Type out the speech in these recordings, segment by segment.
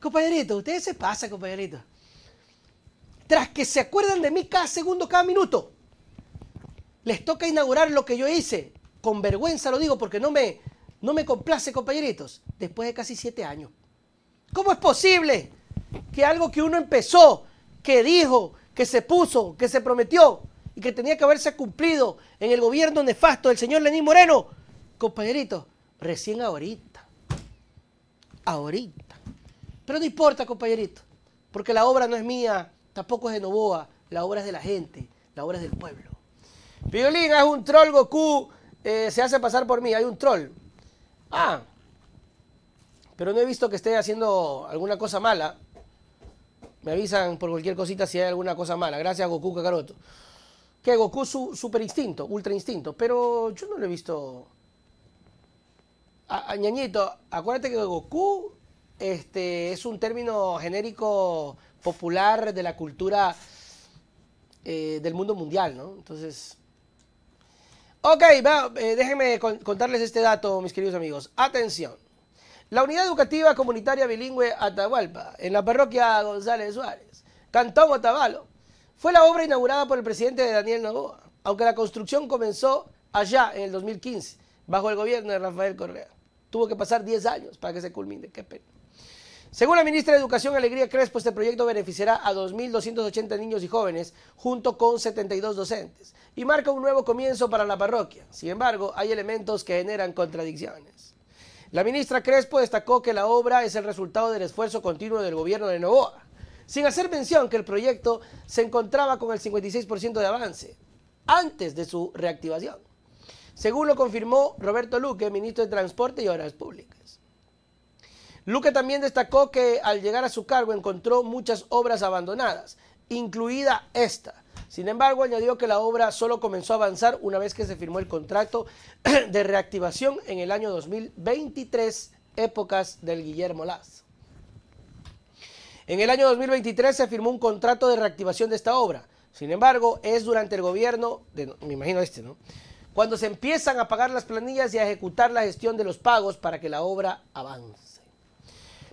Compañeritos, ustedes se pasan, compañerito. Tras que se acuerdan de mí cada segundo, cada minuto, les toca inaugurar lo que yo hice. Con vergüenza lo digo porque no me, no me complace, compañeritos. Después de casi siete años. ¿Cómo es posible que algo que uno empezó, que dijo, que se puso, que se prometió y que tenía que haberse cumplido en el gobierno nefasto del señor Lenín Moreno, compañeritos, recién ahorita, ahorita pero no importa, compañerito, porque la obra no es mía, tampoco es de Novoa, la obra es de la gente, la obra es del pueblo. Piolín es un troll Goku, eh, se hace pasar por mí, hay un troll. Ah, pero no he visto que esté haciendo alguna cosa mala. Me avisan por cualquier cosita si hay alguna cosa mala. Gracias, Goku Kakaroto. Que Goku su super instinto, ultra instinto. Pero yo no lo he visto. ñañito, acuérdate que Goku este, es un término genérico popular de la cultura eh, del mundo mundial, ¿no? Entonces... Ok, eh, déjenme contarles este dato, mis queridos amigos. Atención. La Unidad Educativa Comunitaria Bilingüe Atahualpa, en la parroquia González Suárez, Cantón Otavalo, fue la obra inaugurada por el presidente Daniel Novoa, aunque la construcción comenzó allá en el 2015, bajo el gobierno de Rafael Correa. Tuvo que pasar 10 años para que se culmine, qué pena. Según la ministra de Educación Alegría Crespo, este proyecto beneficiará a 2.280 niños y jóvenes, junto con 72 docentes, y marca un nuevo comienzo para la parroquia. Sin embargo, hay elementos que generan contradicciones. La ministra Crespo destacó que la obra es el resultado del esfuerzo continuo del gobierno de Novoa, sin hacer mención que el proyecto se encontraba con el 56% de avance antes de su reactivación, según lo confirmó Roberto Luque, ministro de Transporte y Obras Públicas. Luque también destacó que al llegar a su cargo encontró muchas obras abandonadas, incluida esta. Sin embargo, añadió que la obra solo comenzó a avanzar una vez que se firmó el contrato de reactivación en el año 2023, épocas del Guillermo Laz. En el año 2023 se firmó un contrato de reactivación de esta obra. Sin embargo, es durante el gobierno, de, me imagino este, ¿no? Cuando se empiezan a pagar las planillas y a ejecutar la gestión de los pagos para que la obra avance.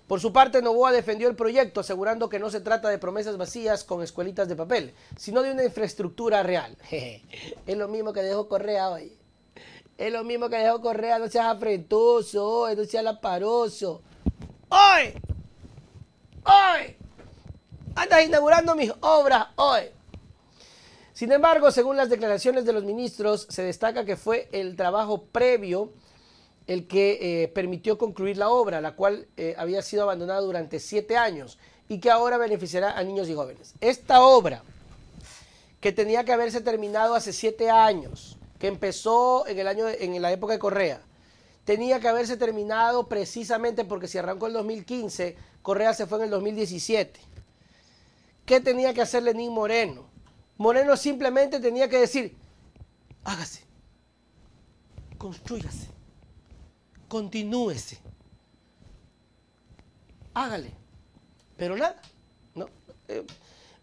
Por su parte, Novoa defendió el proyecto, asegurando que no se trata de promesas vacías con escuelitas de papel, sino de una infraestructura real. es lo mismo que dejó Correa hoy. Es lo mismo que dejó Correa, no seas afrentoso, no seas laparoso. ¡Hoy! ¡Hoy! Andas inaugurando mis obras hoy. Sin embargo, según las declaraciones de los ministros, se destaca que fue el trabajo previo el que eh, permitió concluir la obra, la cual eh, había sido abandonada durante siete años y que ahora beneficiará a niños y jóvenes. Esta obra, que tenía que haberse terminado hace siete años, que empezó en, el año, en la época de Correa, tenía que haberse terminado precisamente porque si arrancó el 2015, Correa se fue en el 2017. ¿Qué tenía que hacer Lenín Moreno? Moreno simplemente tenía que decir, hágase, construyase Continúese. Hágale. Pero nada, ¿no? Eh,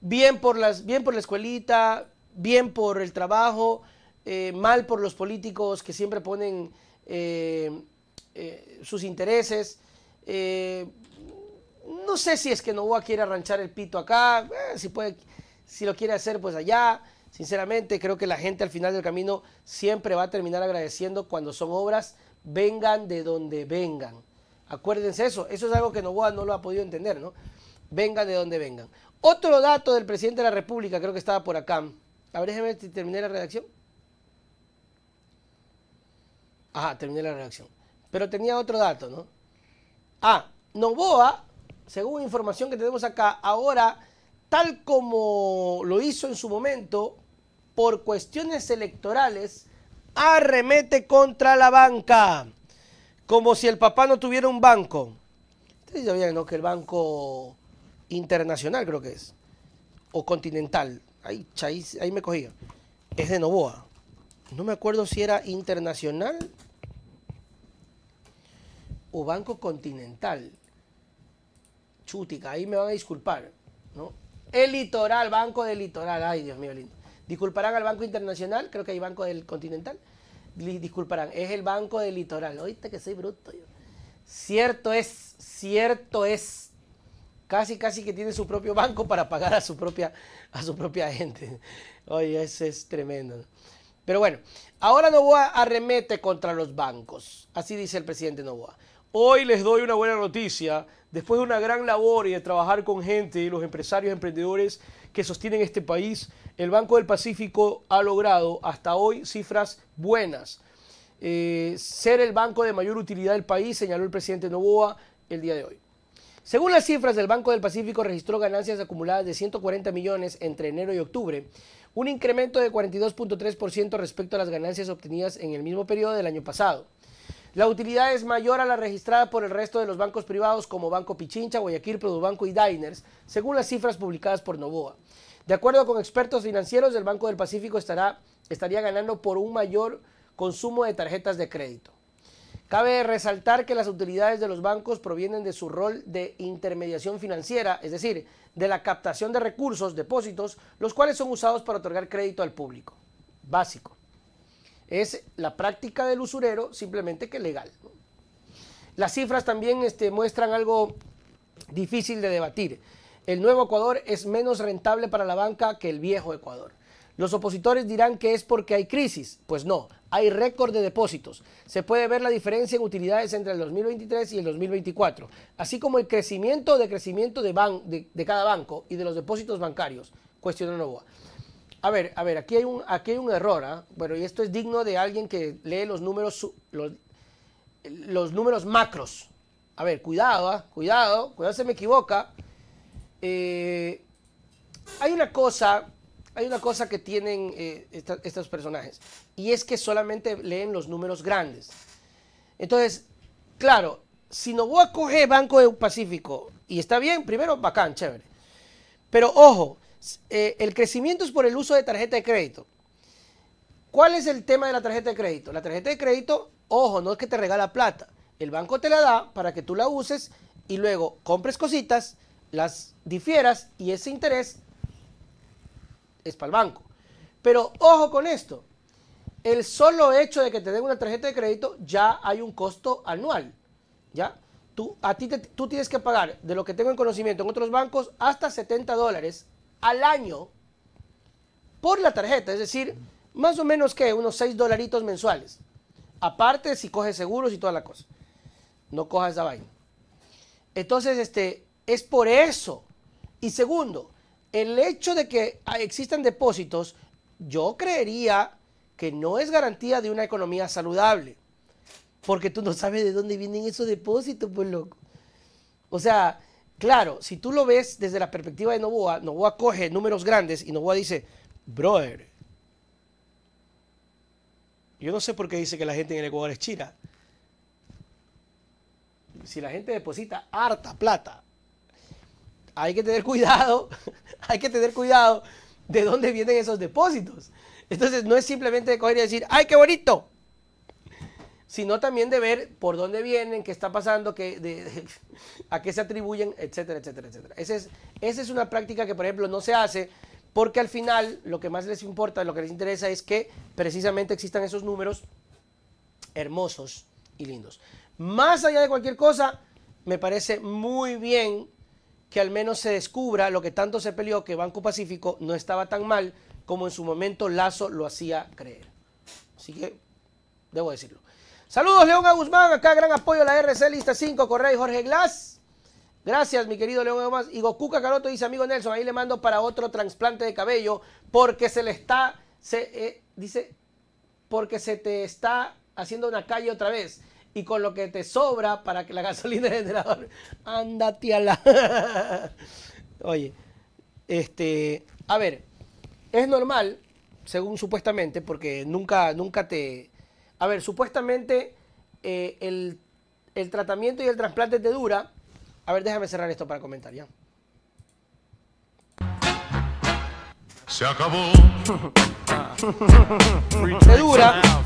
bien, por las, bien por la escuelita, bien por el trabajo, eh, mal por los políticos que siempre ponen eh, sus intereses. no sé si es que Novoa quiere arranchar el pito acá, si, puede, si lo quiere hacer, pues allá. Sinceramente, creo que la gente al final del camino siempre va a terminar agradeciendo cuando son obras, vengan de donde vengan. Acuérdense eso, eso es algo que Novoa no lo ha podido entender, ¿no? Vengan de donde vengan. Otro dato del presidente de la República, creo que estaba por acá. A ver, déjeme si terminé la redacción. Ajá, terminé la redacción. Pero tenía otro dato, ¿no? Ah, Novoa, según información que tenemos acá, ahora, tal como lo hizo en su momento, por cuestiones electorales, arremete contra la banca, como si el papá no tuviera un banco. Ustedes sabían, ¿no? Que el banco internacional creo que es, o continental, ahí, ahí, me cogía, es de Novoa. No me acuerdo si era internacional o Banco Continental. Chútica, ahí me van a disculpar, ¿no? El Litoral, Banco del Litoral, ay Dios mío lindo. Disculparán al Banco Internacional, creo que hay Banco del Continental. Disculparán, es el Banco del Litoral. Oíste que soy bruto yo. Cierto es, cierto es. Casi, casi que tiene su propio banco para pagar a su propia, a su propia gente. Oye, eso es tremendo. Pero bueno, ahora Novoa arremete contra los bancos. Así dice el presidente Novoa. Hoy les doy una buena noticia. Después de una gran labor y de trabajar con gente, y los empresarios, emprendedores que sostienen este país, el Banco del Pacífico ha logrado hasta hoy cifras buenas. Eh, ser el banco de mayor utilidad del país, señaló el presidente Novoa el día de hoy. Según las cifras del Banco del Pacífico, registró ganancias acumuladas de 140 millones entre enero y octubre, un incremento de 42.3% respecto a las ganancias obtenidas en el mismo periodo del año pasado. La utilidad es mayor a la registrada por el resto de los bancos privados como Banco Pichincha, Guayaquil, Produbanco y Diners, según las cifras publicadas por Novoa. De acuerdo con expertos financieros, el Banco del Pacífico estaría ganando por un mayor consumo de tarjetas de crédito. Cabe resaltar que las utilidades de los bancos provienen de su rol de intermediación financiera, es decir, de la captación de recursos, depósitos, los cuales son usados para otorgar crédito al público. Básico. Es la práctica del usurero, simplemente que legal. Las cifras también este, muestran algo difícil de debatir. El nuevo Ecuador es menos rentable para la banca que el viejo Ecuador. Los opositores dirán que es porque hay crisis. Pues no, hay récord de depósitos. Se puede ver la diferencia en utilidades entre el 2023 y el 2024, así como el crecimiento o decrecimiento de, de, de, cada banco y de los depósitos bancarios, cuestionó Novoa. A ver, a ver, aquí hay un, aquí hay un error, ¿eh? bueno, y esto es digno de alguien que lee los números, los, los números macros. A ver, cuidado, ¿ah? cuidado, cuidado se me equivoca. Eh, hay una cosa, hay una cosa que tienen eh, estos personajes, y es que solamente leen los números grandes. Entonces, claro, si no voy a coger Banco del Pacífico, y está bien, primero, bacán, chévere. Pero ojo, eh, el crecimiento es por el uso de tarjeta de crédito. ¿Cuál es el tema de la tarjeta de crédito? La tarjeta de crédito, ojo, no es que te regala plata. El banco te la da para que tú la uses y luego compres cositas, las difieras y ese interés es para el banco. Pero ojo con esto. El solo hecho de que te den una tarjeta de crédito ya hay un costo anual. ¿Ya? Tú, a ti tú tienes que pagar, de lo que tengo en conocimiento en otros bancos, hasta 70 dólares al año por la tarjeta, es decir, más o menos que unos 6 dolaritos mensuales. Aparte si coges seguros y toda la cosa. No cojas esa vaina. Entonces, este, es por eso. Y segundo, el hecho de que existan depósitos, yo creería que no es garantía de una economía saludable. Porque tú no sabes de dónde vienen esos depósitos, pues loco. O sea, Claro, si tú lo ves desde la perspectiva de Novoa, Novoa coge números grandes y Novoa dice, brother, yo no sé por qué dice que la gente en el Ecuador es china. Si la gente deposita harta plata, hay que tener cuidado, hay que tener cuidado de dónde vienen esos depósitos. Entonces no es simplemente coger y decir, ¡ay, qué bonito! sino también de ver por dónde vienen, qué está pasando, a qué se atribuyen, etcétera, etcétera, etcétera. es, esa es una práctica que, por ejemplo, no se hace porque al final lo que más les importa, lo que les interesa es que precisamente existan esos números hermosos y lindos. Más allá de cualquier cosa, me parece muy bien que al menos se descubra lo que tanto se peleó que Banco Pacífico no estaba tan mal como en su momento Lazo lo hacía creer. Así que, debo decirlo. Saludos, León A. Guzmán. Acá gran apoyo a la RC Lista 5, Correa Jorge Glass. Gracias, mi querido León Guzmán. Y Goku Caroto dice, amigo Nelson, ahí le mando para otro trasplante de cabello porque se le está, se, eh, dice, porque se te está haciendo una calle otra vez. Y con lo que te sobra para que la gasolina de generador, ándate a la... Oye, este, a ver, es normal, según supuestamente, porque nunca, nunca te a ver, supuestamente eh, el, el, tratamiento y el trasplante te dura. A ver, déjame cerrar esto para comentar ya. Se acabó. te dura